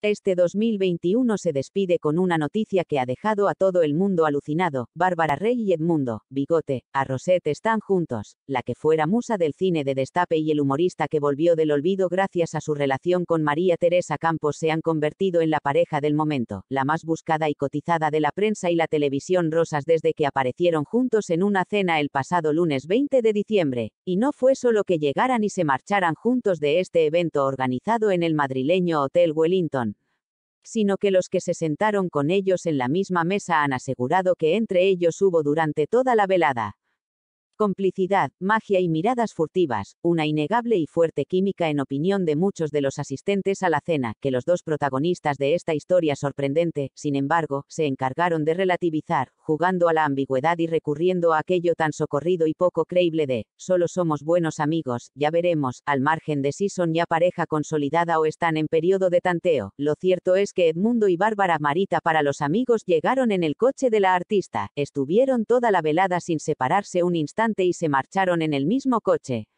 Este 2021 se despide con una noticia que ha dejado a todo el mundo alucinado. Bárbara Rey y Edmundo, Bigote, a Rosette están juntos, la que fuera musa del cine de destape y el humorista que volvió del olvido gracias a su relación con María Teresa Campos se han convertido en la pareja del momento, la más buscada y cotizada de la prensa y la televisión rosas desde que aparecieron juntos en una cena el pasado lunes 20 de diciembre, y no fue solo que llegaran y se marcharan juntos de este evento organizado en el madrileño Hotel Wellington sino que los que se sentaron con ellos en la misma mesa han asegurado que entre ellos hubo durante toda la velada complicidad, magia y miradas furtivas, una innegable y fuerte química en opinión de muchos de los asistentes a la cena, que los dos protagonistas de esta historia sorprendente, sin embargo, se encargaron de relativizar, jugando a la ambigüedad y recurriendo a aquello tan socorrido y poco creíble de, solo somos buenos amigos, ya veremos, al margen de si son ya pareja consolidada o están en periodo de tanteo. Lo cierto es que Edmundo y Bárbara Marita para los amigos llegaron en el coche de la artista, estuvieron toda la velada sin separarse un instante y se marcharon en el mismo coche.